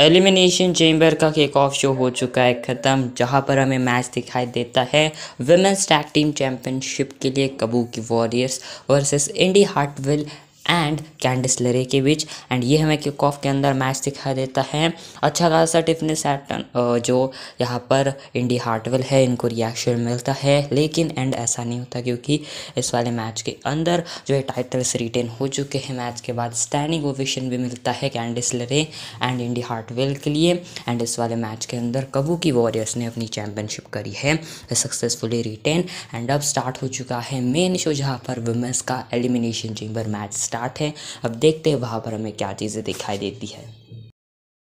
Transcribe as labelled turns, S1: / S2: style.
S1: elimination chamber का kickoff show हो चुका है ख़त्म जहां पर हमें मैच दिखाई देता है विमेंस टैग टीम चैम्पियनशिप के लिए Kabuki Warriors versus Indi Hartwell and Candice LeRae के बीच एंड ये हमें किक ऑफ के अंदर मैच दिखाई देता है अच्छा खासा टिफिन सैटन जो यहाँ पर इंडी हार्टवेल है इनको रिएक्शन मिलता है लेकिन एंड ऐसा नहीं होता क्योंकि इस वाले मैच के अंदर जो है टाइटल्स रिटेन हो चुके हैं मैच के बाद स्टैंडिंग ओविशन भी मिलता है कैंडिस लरे एंड इंडी हार्टवेल के लिए एंड इस वाले मैच के अंदर कबू की वॉरियर्स ने अपनी चैंपियनशिप करी है सक्सेसफुली रिटेन एंड अब स्टार्ट हो चुका है मेन शो जहाँ पर वुमेंस का एलिमिनेशन चेंबर मैच स्टार्ट है अब देखते हैं वहाँ पर हमें क्या चीज़ें दिखाई देती है